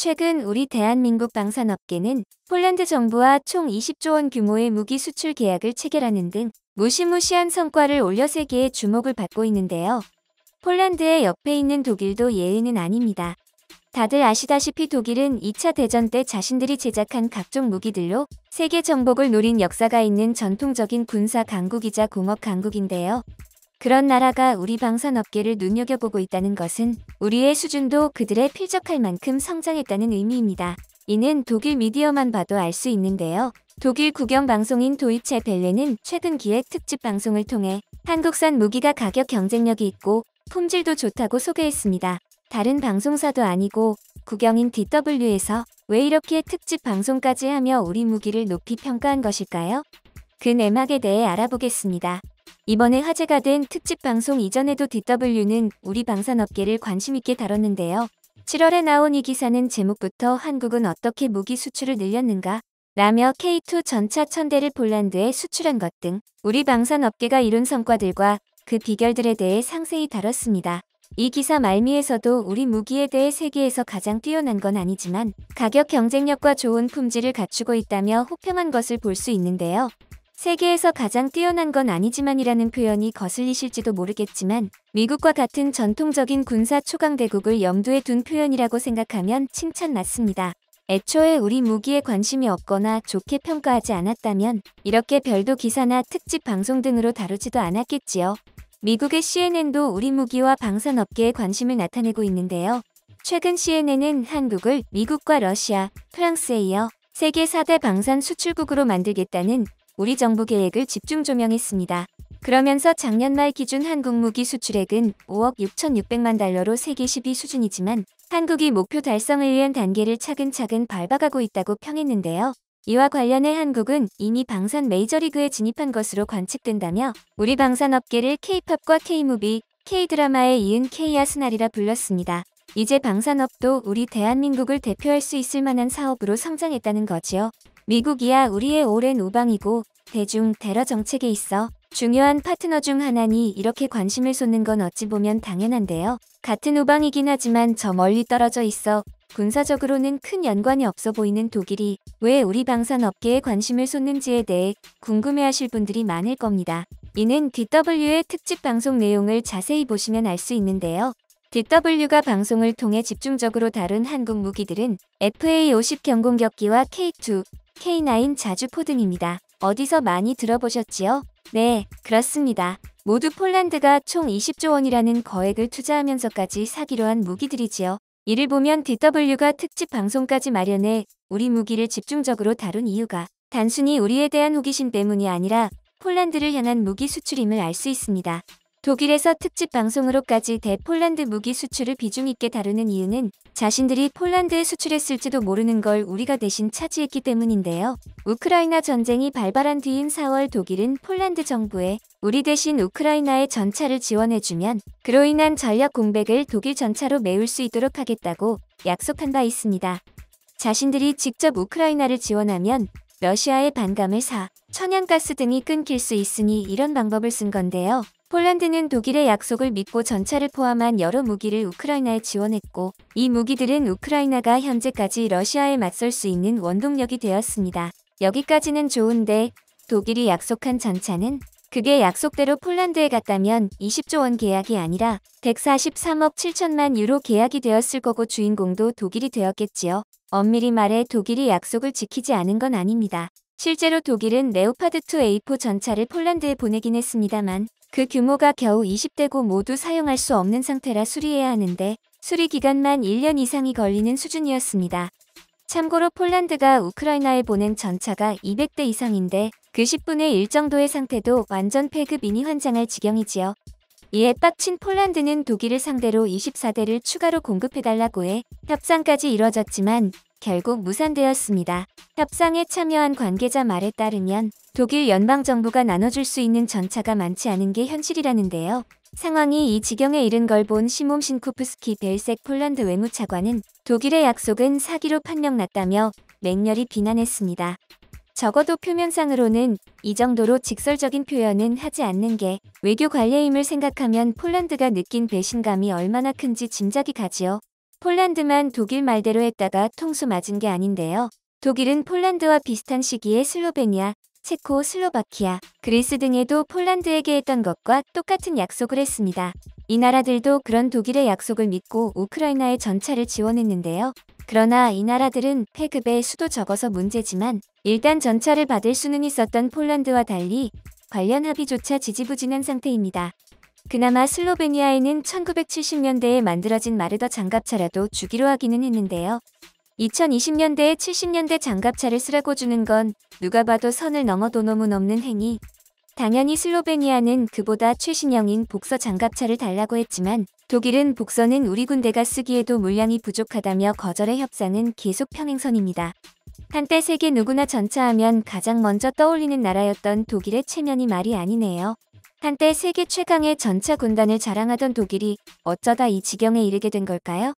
최근 우리 대한민국 방산업계는 폴란드 정부와 총 20조 원 규모의 무기 수출 계약을 체결하는 등 무시무시한 성과를 올려 세계의 주목을 받고 있는데요. 폴란드의 옆에 있는 독일도 예외는 아닙니다. 다들 아시다시피 독일은 2차 대전 때 자신들이 제작한 각종 무기들로 세계 정복을 노린 역사가 있는 전통적인 군사 강국이자 공업 강국인데요. 그런 나라가 우리 방산업계를 눈여겨보고 있다는 것은 우리의 수준도 그들의 필적할 만큼 성장했다는 의미입니다. 이는 독일 미디어만 봐도 알 수 있는데요. 독일 국영방송인 도이체 벨레는 최근 기획 특집 방송을 통해 한국산 무기가 가격 경쟁력이 있고 품질도 좋다고 소개했습니다. 다른 방송사도 아니고 국영인 DW에서 왜 이렇게 특집 방송까지 하며 우리 무기를 높이 평가한 것일까요? 그 내막에 대해 알아보겠습니다. 이번에 화제가 된 특집 방송 이전에도 DW는 우리 방산업계를 관심있게 다뤘는데요. 7월에 나온 이 기사는 제목부터 한국은 어떻게 무기 수출을 늘렸는가 라며 K2 전차 천대를 폴란드에 수출한 것 등 우리 방산업계가 이룬 성과들과 그 비결들에 대해 상세히 다뤘습니다. 이 기사 말미에서도 우리 무기에 대해 세계에서 가장 뛰어난 건 아니지만 가격 경쟁력과 좋은 품질을 갖추고 있다며 호평한 것을 볼 수 있는데요. 세계에서 가장 뛰어난 건 아니지만이라는 표현이 거슬리실지도 모르겠지만 미국과 같은 전통적인 군사 초강대국을 염두에 둔 표현이라고 생각하면 칭찬 맞습니다. 애초에 우리 무기에 관심이 없거나 좋게 평가하지 않았다면 이렇게 별도 기사나 특집 방송 등으로 다루지도 않았겠지요. 미국의 CNN도 우리 무기와 방산 업계에 관심을 나타내고 있는데요. 최근 CNN은 한국을 미국과 러시아, 프랑스에 이어 세계 4대 방산 수출국으로 만들겠다는 우리 정부 계획을 집중 조명했습니다. 그러면서 작년 말 기준 한국 무기 수출액은 5억 6,600만 달러로 세계 10위 수준이지만 한국이 목표 달성을 위한 단계를 차근차근 밟아가고 있다고 평했는데요. 이와 관련해 한국은 이미 방산 메이저리그에 진입한 것으로 관측된다며 우리 방산업계를 K-팝과 K-무비, K-드라마에 이은 K-아스날이라 불렀습니다. 이제 방산업도 우리 대한민국을 대표할 수 있을 만한 사업으로 성장했다는 거지요. 미국이야 우리의 오랜 우방이고 대중 대러 정책에 있어 중요한 파트너 중 하나니 이렇게 관심을 쏟는 건 어찌 보면 당연한데요. 같은 우방이긴 하지만 저 멀리 떨어져 있어 군사적으로는 큰 연관이 없어 보이는 독일이 왜 우리 방산 업계에 관심을 쏟는지에 대해 궁금해하실 분들이 많을 겁니다. 이는 DW의 특집 방송 내용을 자세히 보시면 알 수 있는데요. DW가 방송을 통해 집중적으로 다룬 한국 무기들은 FA50 경공격기와 K2, K9 자주포 등입니다. 어디서 많이 들어보셨지요? 네, 그렇습니다. 모두 폴란드가 총 20조 원이라는 거액을 투자하면서까지 사기로 한 무기들이지요. 이를 보면 DW가 특집 방송까지 마련해 우리 무기를 집중적으로 다룬 이유가 단순히 우리에 대한 호기심 때문이 아니라 폴란드를 향한 무기 수출임을 알 수 있습니다. 독일에서 특집 방송으로까지 대폴란드 무기 수출을 비중 있게 다루는 이유는 자신들이 폴란드에 수출했을지도 모르는 걸 우리가 대신 차지했기 때문인데요. 우크라이나 전쟁이 발발한 뒤인 4월 독일은 폴란드 정부에 우리 대신 우크라이나에 전차를 지원해주면 그로 인한 전략 공백을 독일 전차로 메울 수 있도록 하겠다고 약속한 바 있습니다. 자신들이 직접 우크라이나를 지원하면 러시아의 반감을 사 천연가스 등이 끊길 수 있으니 이런 방법을 쓴 건데요. 폴란드는 독일의 약속을 믿고 전차를 포함한 여러 무기를 우크라이나에 지원했고 이 무기들은 우크라이나가 현재까지 러시아에 맞설 수 있는 원동력이 되었습니다. 여기까지는 좋은데 독일이 약속한 전차는 그게 약속대로 폴란드에 갔다면 20조 원 계약이 아니라 143억 7천만 유로 계약이 되었을 거고 주인공도 독일이 되었겠지요. 엄밀히 말해 독일이 약속을 지키지 않은 건 아닙니다. 실제로 독일은 네오파드2 A4 전차를 폴란드에 보내긴 했습니다만 그 규모가 겨우 20대고 모두 사용할 수 없는 상태라 수리해야 하는데 수리 기간만 1년 이상이 걸리는 수준이었습니다. 참고로 폴란드가 우크라이나에 보낸 전차가 200대 이상인데 그 10분의 1 정도의 상태도 완전 폐급 이니 환장할 지경이지요. 이에 빡친 폴란드는 독일을 상대로 24대를 추가로 공급해달라고 해 협상까지 이뤄졌지만 결국 무산되었습니다. 협상에 참여한 관계자 말에 따르면 독일 연방정부가 나눠줄 수 있는 전차가 많지 않은 게 현실이라는데요. 상황이 이 지경에 이른 걸 본 시몬 신쿠프스키 벨색 폴란드 외무차관은 독일의 약속은 사기로 판명났다며 맹렬히 비난했습니다. 적어도 표면상으로는 이 정도로 직설적인 표현은 하지 않는 게 외교 관례임을 생각하면 폴란드가 느낀 배신감이 얼마나 큰지 짐작이 가지요. 폴란드만 독일 말대로 했다가 통수 맞은 게 아닌데요. 독일은 폴란드와 비슷한 시기에 슬로베니아, 체코, 슬로바키아, 그리스 등에도 폴란드에게 했던 것과 똑같은 약속을 했습니다. 이 나라들도 그런 독일의 약속을 믿고 우크라이나에 전차를 지원했는데요. 그러나 이 나라들은 폐급의 수도 적어서 문제지만 일단 전차를 받을 수는 있었던 폴란드와 달리 관련 합의조차 지지부진한 상태입니다. 그나마 슬로베니아에는 1970년대에 만들어진 마르더 장갑차라도 주기로 하기는 했는데요. 2020년대에 70년대 장갑차를 쓰라고 주는 건 누가 봐도 선을 넘어 도너무넘는 행위. 당연히 슬로베니아는 그보다 최신형인 복서 장갑차를 달라고 했지만 독일은 복서는 우리 군대가 쓰기에도 물량이 부족하다며 거절의 협상은 계속 평행선입니다. 한때 세계 누구나 전차하면 가장 먼저 떠올리는 나라였던 독일의 체면이 말이 아니네요. 한때 세계 최강의 전차 군단을 자랑하던 독일이 어쩌다 이 지경에 이르게 된 걸까요?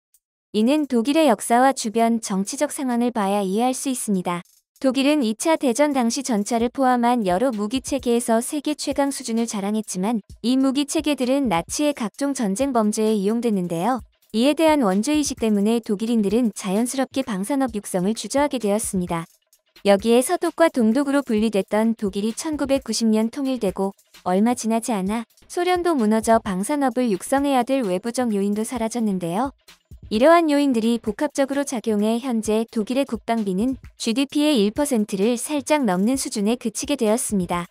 이는 독일의 역사와 주변 정치적 상황을 봐야 이해할 수 있습니다. 독일은 2차 대전 당시 전차를 포함한 여러 무기체계에서 세계 최강 수준을 자랑했지만 이 무기체계들은 나치의 각종 전쟁 범죄에 이용됐는데요. 이에 대한 원죄의식 때문에 독일인들은 자연스럽게 방산업 육성을 주저하게 되었습니다. 여기에 서독과 동독으로 분리됐던 독일이 1990년 통일되고 얼마 지나지 않아 소련도 무너져 방산업을 육성해야 될 외부적 요인도 사라졌는데요. 이러한 요인들이 복합적으로 작용해 현재 독일의 국방비는 GDP의 1%를 살짝 넘는 수준에 그치게 되었습니다.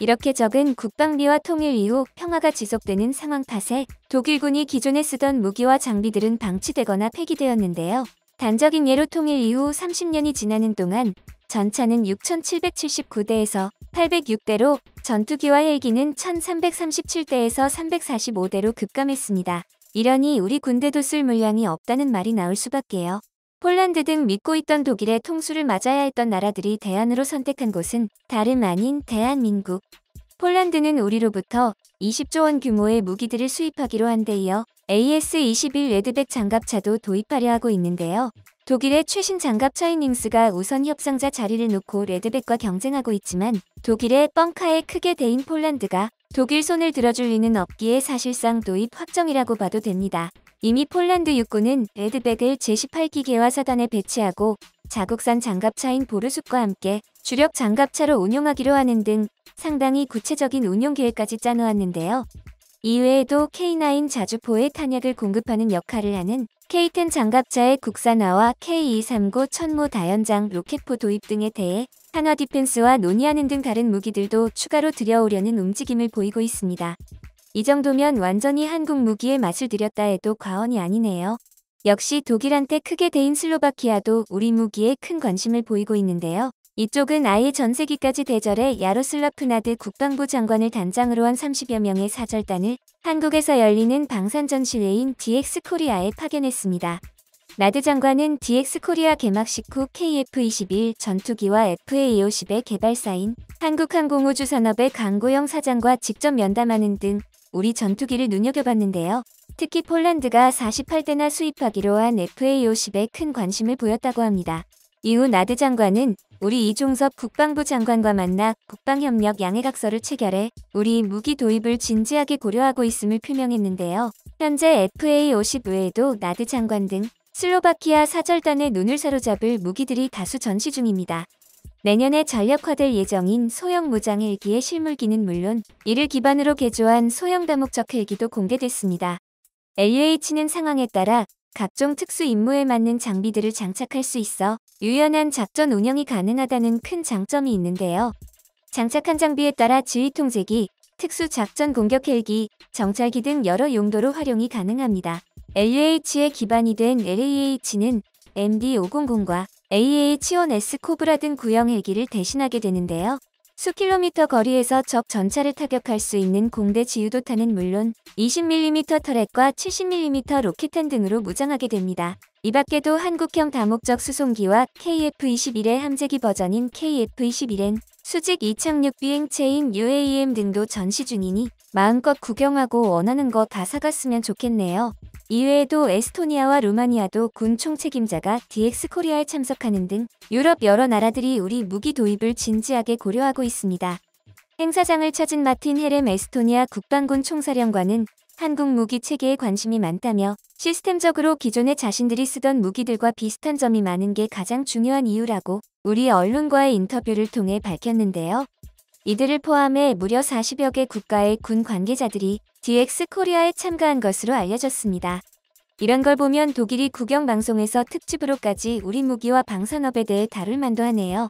이렇게 적은 국방비와 통일 이후 평화가 지속되는 상황 탓에 독일군이 기존에 쓰던 무기와 장비들은 방치되거나 폐기되었는데요. 단적인 예로 통일 이후 30년이 지나는 동안 전차는 6,779대에서 806대로 전투기와 헬기는 1,337대에서 345대로 급감했습니다. 이러니 우리 군대도 쓸 물량이 없다는 말이 나올 수밖에요. 폴란드 등 믿고 있던 독일의 통수를 맞아야 했던 나라들이 대안으로 선택한 곳은 다름 아닌 대한민국. 폴란드는 우리로부터 20조 원 규모의 무기들을 수입하기로 한데 이어 AS-21 레드백 장갑차도 도입하려 하고 있는데요. 독일의 최신 장갑 차이닝스가 우선 협상자 자리를 놓고 레드백과 경쟁하고 있지만 독일의 뻥카에 크게 대인 폴란드가 독일 손을 들어줄 리는 없기에 사실상 도입 확정이라고 봐도 됩니다. 이미 폴란드 육군은 레드백을 제18기계화 사단에 배치하고 자국산 장갑차인 보르숫과 함께 주력 장갑차로 운용하기로 하는 등 상당히 구체적인 운용 계획까지 짜놓았는데요. 이외에도 K9 자주포의 탄약을 공급하는 역할을 하는 K10 장갑차의 국산화와 K239 천모 다연장 로켓포 도입 등에 대해 한화 디펜스와 논의하는 등 다른 무기들도 추가로 들여오려는 움직임을 보이고 있습니다. 이 정도면 완전히 한국 무기의 맛을 들였다 해도 과언이 아니네요. 역시 독일한테 크게 대인 슬로바키아도 우리 무기에 큰 관심을 보이고 있는데요. 이쪽은 아예 전세기까지 대절해 야로슬라프나드 국방부 장관을 단장으로 한 30여 명의 사절단을 한국에서 열리는 방산전실례인 DX코리아에 파견했습니다. 나드 장관은 DX코리아 개막식 후 KF-21 전투기와 FA-50의 개발사인 한국항공우주산업의 강고영 사장과 직접 면담하는 등 우리 전투기를 눈여겨봤는데요. 특히 폴란드가 48대나 수입하기로 한 FA-50에 큰 관심을 보였다고 합니다. 이후 나드 장관은 우리 이종섭 국방부 장관과 만나 국방협력 양해각서를 체결해 우리 무기 도입을 진지하게 고려하고 있음을 표명했는데요. 현재 FA50 외에도 나드 장관 등 슬로바키아 사절단의 눈을 사로잡을 무기들이 다수 전시 중입니다. 내년에 전력화될 예정인 소형 무장 헬기의 실물기는 물론 이를 기반으로 개조한 소형 다목적 헬기도 공개됐습니다. LH는 상황에 따라 각종 특수 임무에 맞는 장비들을 장착할 수 있어 유연한 작전 운영이 가능하다는 큰 장점이 있는데요. 장착한 장비에 따라 지휘통제기, 특수작전 공격 헬기, 정찰기 등 여러 용도로 활용이 가능합니다. LAH의 기반이 된 LAH는 MD-500과 AH-1S 코브라 등 구형 헬기를 대신하게 되는데요. 수킬로미터 거리에서 적 전차를 타격할 수 있는 공대 지유도탄은 물론 20mm 터렛과 70mm 로켓탄 등으로 무장하게 됩니다. 이 밖에도 한국형 다목적 수송기와 KF-21의 함재기 버전인 KF-21N, 수직 이착륙 비행체인 UAM 등도 전시 중이니 마음껏 구경하고 원하는 거 다 사갔으면 좋겠네요. 이외에도 에스토니아와 루마니아도 군 총책임자가 DX코리아에 참석하는 등 유럽 여러 나라들이 우리 무기 도입을 진지하게 고려하고 있습니다. 행사장을 찾은 마틴 헤렘 에스토니아 국방군 총사령관은 한국 무기 체계에 관심이 많다며 시스템적으로 기존에 자신들이 쓰던 무기들과 비슷한 점이 많은 게 가장 중요한 이유라고 우리 언론과의 인터뷰를 통해 밝혔는데요. 이들을 포함해 무려 40여 개 국가의 군 관계자들이 DX 코리아에 참가한 것으로 알려졌습니다. 이런 걸 보면 독일이 국영 방송에서 특집으로까지 우리 무기와 방산업에 대해 다룰 만도 하네요.